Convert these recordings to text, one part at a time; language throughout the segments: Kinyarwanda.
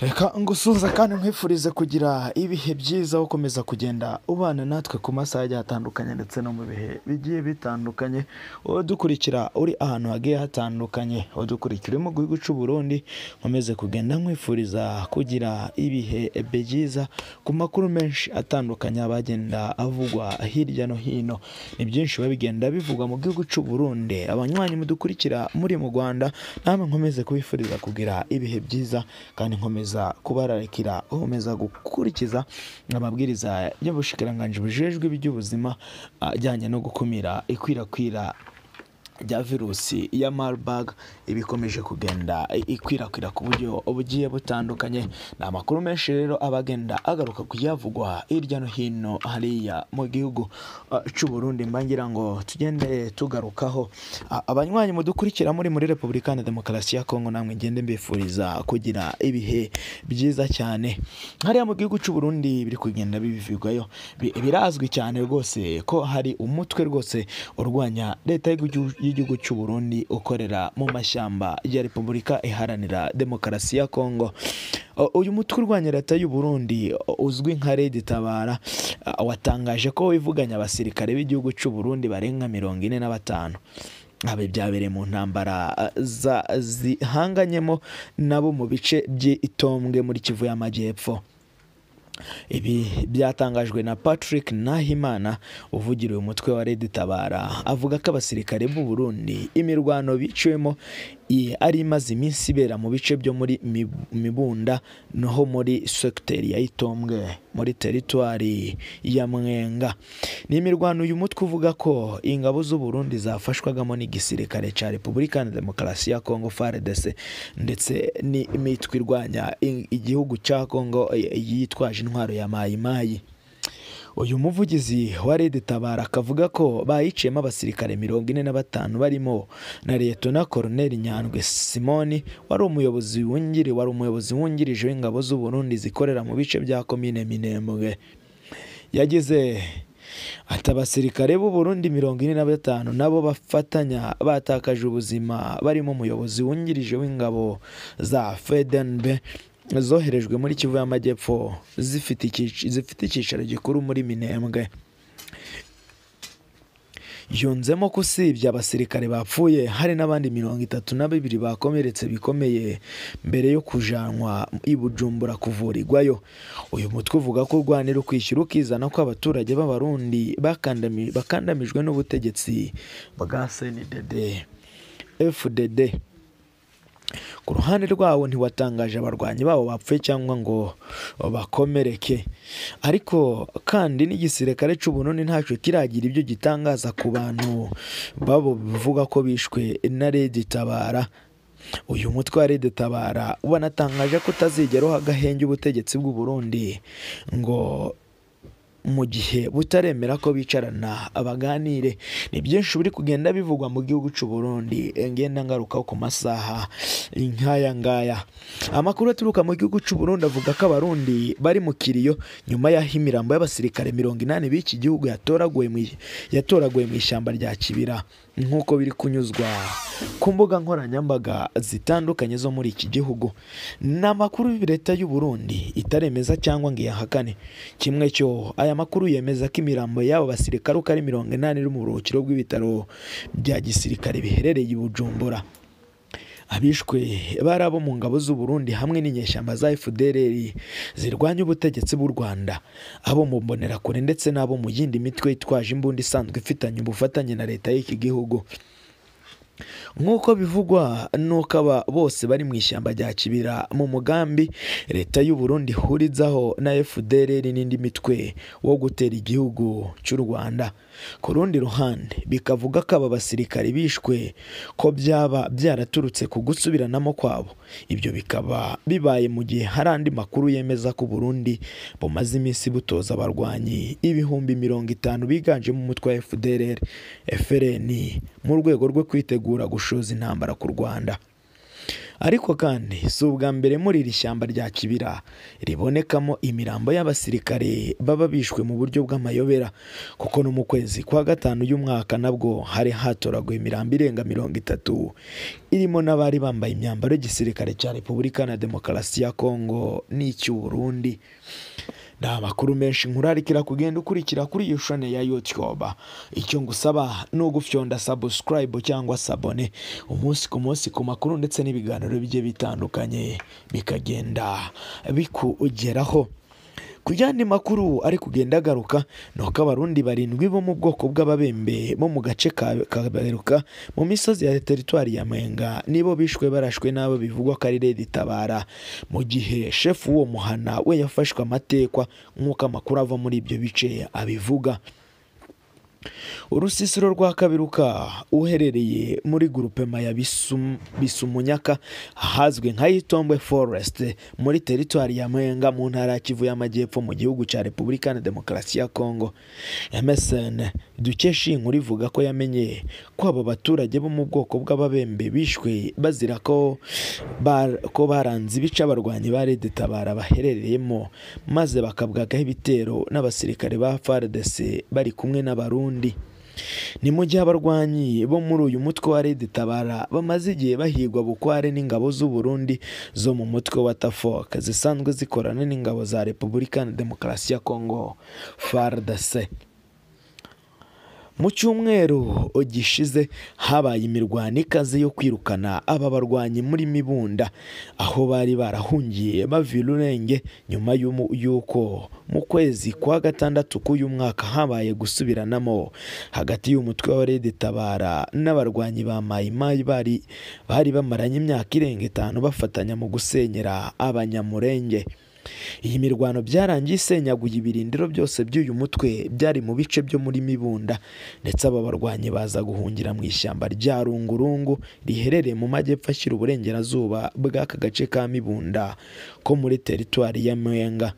reka ngusuhuza kandi nkwifurize kugira ibihe byiza ukomeza kugenda ubana natwe ku masaha agiye atandukanye ndetse no mu bihe bigiye bitandukanye dukurikira uri ahantu hagiye hatandukanye dukurikira uri mu gihugu cy'u Burundi nkomeze kugenda nkwifuriza kugira ibihe byiza ku makuru menshi atandukanye abagenda avugwa hirya no hino ni byinshi biba bigenda bivugwa mu gihugu cy'u Burundi abanywanyi mudukurikira muri mu Rwanda namwe nkomeze kubifuriza kugira ibihe byiza kandi nkomeze gukomeza kubararikira gukomeza gukurikiza amabwiriza y'ubushikiranganji bujejwe iby'ubuzima ajyanye ah, no gukumira ikwirakwira rya virusi ya Marburg ibikomeje kugenda ikwirakwira ku buryo bugiye butandukanye ni amakuru menshi rero abagenda agaruka kuyavugwa hirya no hino hariya mu gihugu cy'u Burundi mbangira ngo tugende tugarukaho abanywanyi mudukurikira muri muri Repubulika ya Demokarasi ya Kongo namwe ngende mbifuriza kugira ibihe byiza cyane hariya mu gihugu cy'u Burundi biri kugenda bibivigwayo birazwi cyane rwose ko hari umutwe rwose urwanya leta y'igihugu y'igihugu cy'u Burundi ukorera mu mashyamba ya Repubulika Iharanira Demokarasi ya Kongo uyu mutwe urwanya leta y'u Burundi uzwi nka Red Tabara watangaje ko wivuganye abasirikare b'igihugu cy'u Burundi barenga mirongo ine na batanu abe byabereye mu ntambara zihanganyemo nabo mu bice by'itombwe muri Kivu y'Amajyepfo Ibi byatangajwe na Patrick Nahimana uvugiriye umutwe wa Red Tabara avuga ko abasirikare b'u Burundi imirwano biciwemo ari imaze iminsi ibera mu bice byo muri mibunda noho muri segiteri ya itombwe muri teritwari ya mwenga ni imirwano uyu mutwe uvuga ko ingabo z'u Burundi zafashwagamo n'igisirikare cya repubulika ya demokarasi ya kongo frdc ndetse n'imitwe irwanya igihugu cya kongo yitwaje intwaro ya mayimayi uyu muvugizi wa rede tabara akavuga ko bayiciyemo abasirikare mirongo ine na batanu barimo na liyetona koroneri Nyandwe simoni wari umuyobozi wungiri wari umuyobozi wungirije w'ingabo z'uburundi zikorera mu bice bya komine minembwe yagize ati abasirikare b'u Burundi mirongo ine na batanu nabo bafatanya batakaje ubuzima barimo umuyobozi wungirije w'ingabo za fedenbe zoherejwe muri kivu y'amajyepfo zifite icyicaro gikuru muri minembwe yunzemo ko usibye abasirikare bapfuye hari n'abandi mirongo itatu na bibiri bakomeretse bikomeye mbere yo kujanwa i bujumbura kuvurirwayo uyu mutwe uvuga ko urwanira ukwishyura ukizana ko abaturage b'abarundi bakandamijwe n'ubutegetsi bwa sndd fdd ku ruhande rwabo ntiwatangaje abarwanyi babo bapfuye cyangwa ngo bakomereke ariko kandi n'igisirikare cy'ubunoni ntacyo kiragira ibyo gitangaza ku bantu babo bivuga ko bishwe na Tabara uyu mutwe wa Tabara wanatangaje ko utazigera uha ubutegetsi bw'u Burundi ngo mu gihe butaremera ko bicarana baganire ni byinshi biri kugenda bivugwa mu gihugu cy'u Burundi ngenda ngarukaho ku masaha nk'aya ngaya amakuru aturuka mu gihugu cy'u Burundi avuga ko abarundi bari mu kiriyo nyuma y'aho imirambo y'abasirikare mirongo inani b'iki gihugu yatoraguwe mu ishyamba rya kibira nk'uko biri kunyuzwa ku mbuga nkoranyambaga zitandukanye zo muri iki gihugu ni amakuru leta y'u Burundi itaremeza cyangwa ngo iyahakane kimwe cyo aya aya makuru yemeza ko imirambo y'abo basirikare uko ari mirongo inani iri mu buruhukiro bw'ibitaro bya gisirikare biherereye i Bujumbura abishwe bari abo mu ngabo z'u Burundi hamwe n'inyeshyamba za FDLR zirwanya ubutegetsi bw'u Rwanda abo mu mbonerakure ndetse n'abo mu yindi mitwe yitwaje imbunda isanzwe ifitanye ubufatanye na leta y'iki gihugu nk'uko bivugwa n'uko aba bose bari mu ishyamba rya kibira mu mugambi leta y'u Burundi ihurizaho na fdr n'indi mitwe wo gutera igihugu cy'u rwanda ku rundi ruhande bikavuga ko aba basirikare bishwe ko byaba byaraturutse ku gusubiranamo kwabo ibyo bikaba bibaye mu gihe hari andi makuru yemeza ko Burundi bumaze iminsi butoza abarwanyi ibihumbi mirongo itanu biganjemo umutwe wa FDLR FLN mu rwego rwo kwitegura gushoza intambara ku Rwanda ariko kandi si ubwa mbere muri iri shyamba rya kibira ribonekamo imirambo y'abasirikare baba bishwe mu buryo bw'amayobera kuko no mu kwezi kwa gatanu y'umwaka nabwo hari hatoraguye imirambo irenga mirongo itatu irimo n'abari bambaye imyambaro y'igisirikare cya repubulika na demokarasi ya kongo n'icy'uburundi nta makuru menshi nkurarikira kugenda ukurikira kuri iyi shone ya YouTube icyo ngusaba ni ugufyonda subscribe cyangwa sabone umunsi ku munsi ku makuru ndetse n'ibiganiro bigiye bitandukanye bikagenda bikugeraho ku yandi makuru ari kugenda agaruka ni uko abarundi barindwi bo mu bwoko bw'ababembe bo mu gace ka baheruka mu misozi ya teritwari ya mayenga nibo bishwe barashwe n'abo bivugwa ko ari leta itabara mu gihe shefu w'uwo muhana we yafashwe amatekwa nk'uko amakuru ava muri ibyo bice abivuga urusisiro rwa kabiruka uherereye muri gurupema ya bisumunyaka ahazwi nka yitombwe foresite muri teritwari ya muhenga mu ntara ya kivu y'amajyepfo mu gihugu cya repubulika na demokarasi ya kongo msn dukesha iyi ivuga ko yamenye ko aba baturage bo mu bwoko bw'ababembe bishwe bazira ko ko baranze ibice abarwanyi ba rede tabara baherereyemo maze bakabwagaho ibitero n'abasirikare ba faridese bari kumwe n'abarundi n'ubundi ni mu gihe abarwanyi bo muri uyu mutwe wa rede tabara bamaze igihe bahigwa bukware n'ingabo z'u Burundi zo mu mutwe wa tafoka zisanzwe zikorana n'ingabo za repubulika na demokarasi ya kongo fardc mu cyumweru gishize habaye imirwano ikaze yo kwirukana aba barwanyi muri mibunda aho bari barahungiye bava ururenge nyuma y'uko mu kwezi kwa gatandatu k'uyu mwaka habaye gusubiranamo hagati y'umutwe wa rede tabara n'abarwanyi ba mayimayi bari bamaranye imyaka irenga itanu bafatanya mu gusenyera abanyamurenge iyi mirwano byarangiye isenyaguye ibirindiro byose by'uyu mutwe byari mu bice byo muri mibunda ndetse aba barwanyi baza guhungira mu ishyamba rya rungurungu riherereye mu majyepfo ashyira uburengerazuba bw'aka gace ka mibunda ko muri teritwari ya muyenga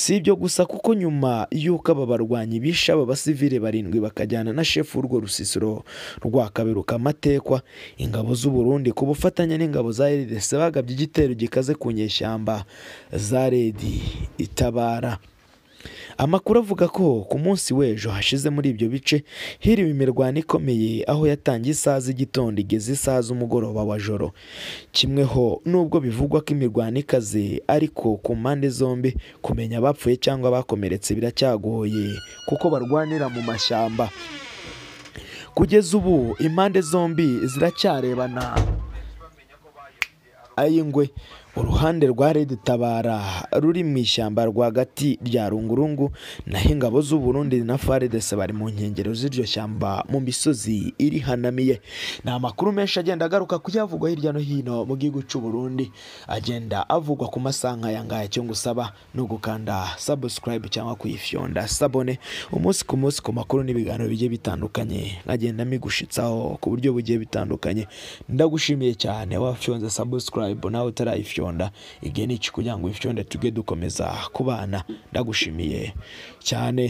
si ibyo gusa kuko nyuma y'uko aba barwanyi bishe aba basivile barindwi bakajyana na shefu urwo rusisiro rwakaberuka amatekwa ingabo z'uburundi ku bufatanye n'ingabo za rdc bagabye igitero gikaze ku nyeshyamba za redi itabara amakuru avuga ko ku munsi w'ejo hashize muri ibyo bice hiriwe imirwano ikomeye aho yatangiye isaha z'igitondo igeze isaha z'umugoroba wa joro kimweho nubwo bivugwa ko imirwano ikaze ariko ku mpande zombi kumenya abapfuye cyangwa abakomeretse biracyagoye kuko barwanira mu mashyamba kugeza ubu impande zombi ziracyarebana ay'ingwe uruhande rwa redi tabara ruri mu ishyamba rwagati rya rungurungu naho ingabo z'u Burundi na faredese bari mu nkengero z'iryo shyamba mu misozi irihanamiye ni amakuru menshi agenda agaruka kuyavugwa hirya no hino mu gihugu cy'u Burundi agenda avugwa ku masaha nk'aya ngaya cyo ngusaba ni ugukanda sabusikarayibu cyangwa kuyifyonda sabone umunsi ku munsi ku makuru n'ibiganiro bigiye bitandukanye nkagenda migushitsaho ku buryo bugiye bitandukanye ndagushimiye cyane wafyonze sabusikarayibu nawe utarayifyonda ifyonda igihe ni iki kugira ngo wifyonde tujye dukomeza kubana ndagushimiye cyane